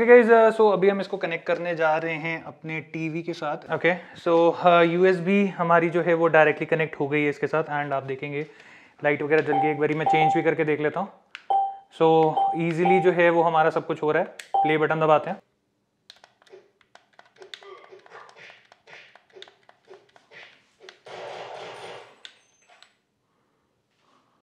okay okay सो uh, अभी हम इसको कनेक्ट करने जा रहे हैं अपने टीवी के साथ ओके सो यूएसबी हमारी जो है वो डायरेक्टली कनेक्ट हो गई है इसके साथ एंड आप देखेंगे लाइट वगैरह जल गई एक बारी मैं चेंज भी करके देख लेता हूँ सो so, ईजिली जो है वो हमारा सब कुछ हो रहा है प्ले बटन दबाते हैं